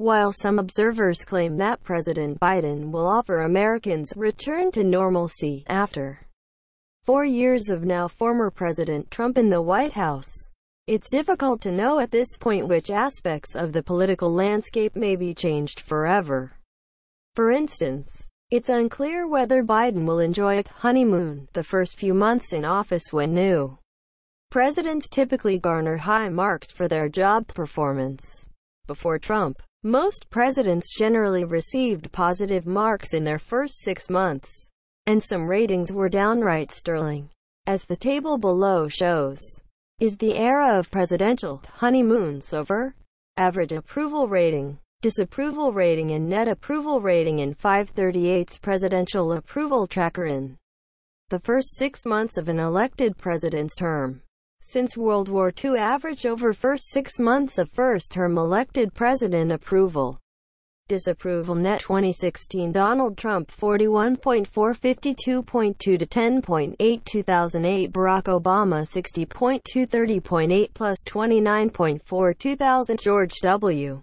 While some observers claim that President Biden will offer Americans return to normalcy after four years of now former President Trump in the White House, it's difficult to know at this point which aspects of the political landscape may be changed forever. For instance, it's unclear whether Biden will enjoy a honeymoon the first few months in office when new presidents typically garner high marks for their job performance. Before Trump, most presidents generally received positive marks in their first six months, and some ratings were downright sterling. As the table below shows, is the era of presidential honeymoons over? Average approval rating, disapproval rating and net approval rating in 538's presidential approval tracker in the first six months of an elected president's term since World War II average over first six months of first-term elected president approval. Disapproval net 2016 Donald Trump 41.4 52.2 to 10.8 2008 Barack Obama 60.2 30.8 plus 29.4 2000 George W.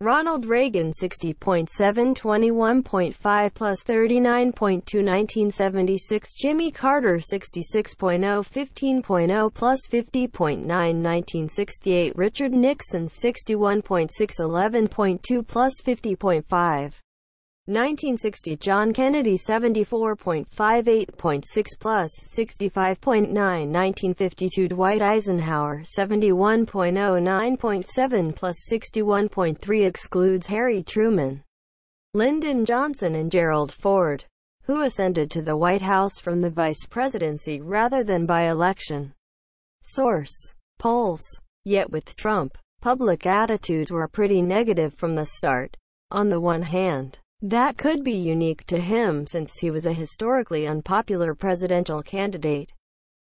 Ronald Reagan 60.7 21.5 plus 39.2 1976 Jimmy Carter 66.0 15.0 plus 50.9 1968 Richard Nixon 61.6 11.2 plus 50.5 1960 John Kennedy 74.58.6 plus 65.9 1952 Dwight Eisenhower 71.09.7 plus 61.3 excludes Harry Truman, Lyndon Johnson and Gerald Ford, who ascended to the White House from the vice presidency rather than by election. Source. Polls. Yet with Trump, public attitudes were pretty negative from the start. On the one hand, that could be unique to him since he was a historically unpopular presidential candidate.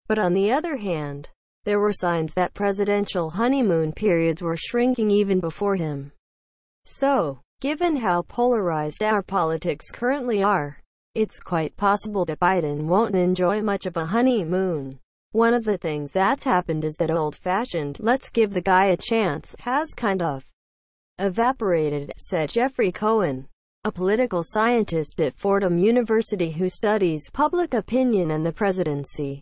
But on the other hand, there were signs that presidential honeymoon periods were shrinking even before him. So, given how polarized our politics currently are, it's quite possible that Biden won't enjoy much of a honeymoon. One of the things that's happened is that old-fashioned, let's give the guy a chance, has kind of evaporated, said Jeffrey Cohen a political scientist at Fordham University who studies public opinion and the presidency.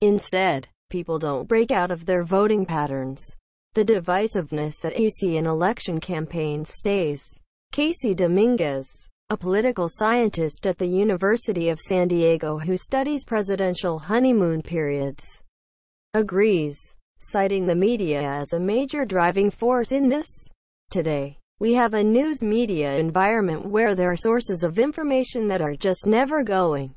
Instead, people don't break out of their voting patterns. The divisiveness that you see in election campaigns stays. Casey Dominguez, a political scientist at the University of San Diego who studies presidential honeymoon periods, agrees, citing the media as a major driving force in this. Today, we have a news media environment where there are sources of information that are just never going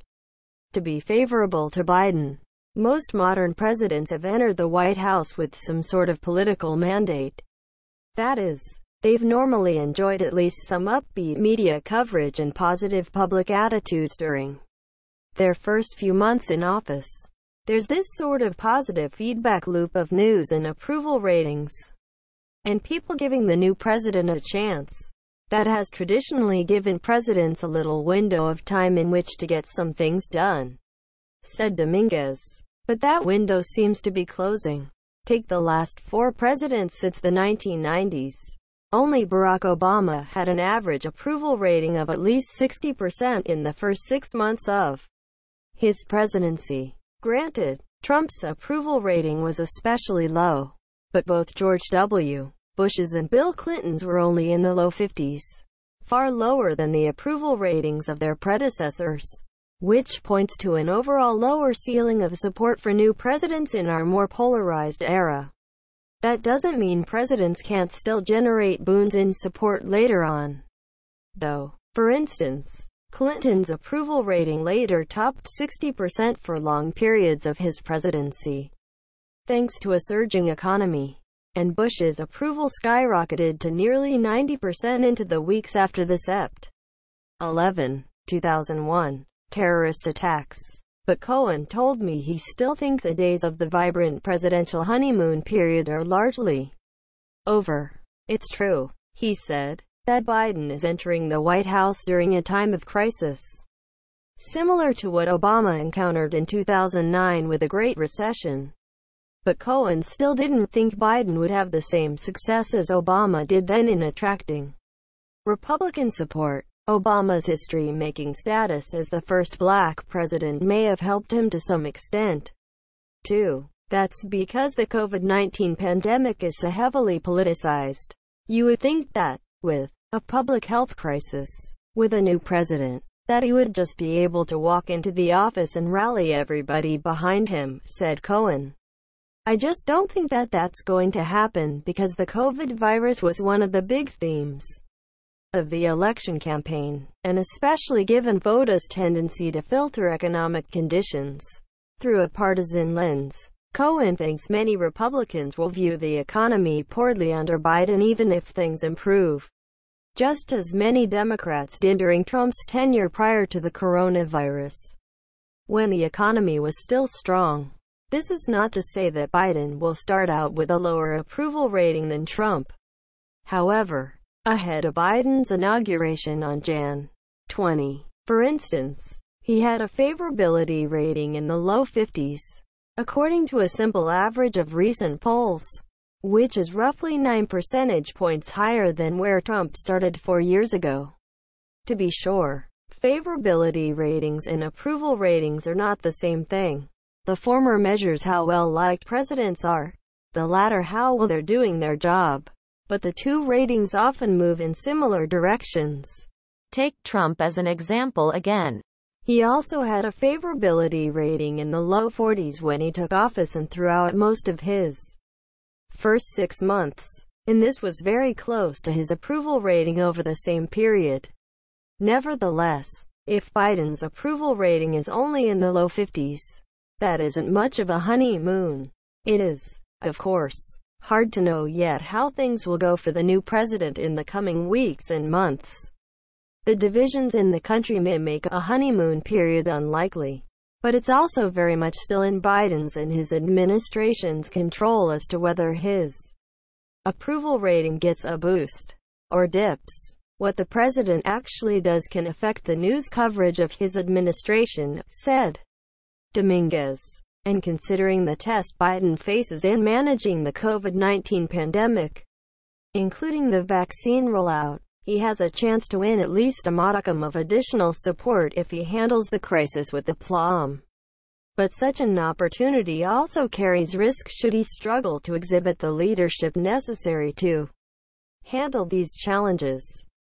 to be favorable to Biden. Most modern presidents have entered the White House with some sort of political mandate. That is, they've normally enjoyed at least some upbeat media coverage and positive public attitudes during their first few months in office. There's this sort of positive feedback loop of news and approval ratings and people giving the new president a chance. That has traditionally given presidents a little window of time in which to get some things done, said Dominguez. But that window seems to be closing. Take the last four presidents since the 1990s. Only Barack Obama had an average approval rating of at least 60% in the first six months of his presidency. Granted, Trump's approval rating was especially low, but both George W. Bush's and Bill Clinton's were only in the low 50s, far lower than the approval ratings of their predecessors, which points to an overall lower ceiling of support for new presidents in our more polarized era. That doesn't mean presidents can't still generate boons in support later on, though. For instance, Clinton's approval rating later topped 60% for long periods of his presidency, thanks to a surging economy and Bush's approval skyrocketed to nearly 90% into the weeks after the Sept. 11. 2001 terrorist attacks. But Cohen told me he still thinks the days of the vibrant presidential honeymoon period are largely over. It's true, he said, that Biden is entering the White House during a time of crisis. Similar to what Obama encountered in 2009 with the Great Recession. But Cohen still didn't think Biden would have the same success as Obama did then in attracting Republican support. Obama's history-making status as the first black president may have helped him to some extent, Two. That's because the COVID-19 pandemic is so heavily politicized. You would think that, with a public health crisis, with a new president, that he would just be able to walk into the office and rally everybody behind him, said Cohen. I just don't think that that's going to happen because the COVID virus was one of the big themes of the election campaign, and especially given voters' tendency to filter economic conditions through a partisan lens. Cohen thinks many Republicans will view the economy poorly under Biden even if things improve, just as many Democrats did during Trump's tenure prior to the coronavirus, when the economy was still strong. This is not to say that Biden will start out with a lower approval rating than Trump. However, ahead of Biden's inauguration on Jan 20, for instance, he had a favorability rating in the low 50s, according to a simple average of recent polls, which is roughly 9 percentage points higher than where Trump started four years ago. To be sure, favorability ratings and approval ratings are not the same thing. The former measures how well liked presidents are, the latter how well they're doing their job. But the two ratings often move in similar directions. Take Trump as an example again. He also had a favorability rating in the low 40s when he took office and throughout most of his first six months, and this was very close to his approval rating over the same period. Nevertheless, if Biden's approval rating is only in the low 50s, that isn't much of a honeymoon. It is, of course, hard to know yet how things will go for the new president in the coming weeks and months. The divisions in the country may make a honeymoon period unlikely, but it's also very much still in Biden's and his administration's control as to whether his approval rating gets a boost or dips. What the president actually does can affect the news coverage of his administration, said Dominguez. And considering the test Biden faces in managing the COVID-19 pandemic, including the vaccine rollout, he has a chance to win at least a modicum of additional support if he handles the crisis with aplomb. But such an opportunity also carries risk should he struggle to exhibit the leadership necessary to handle these challenges.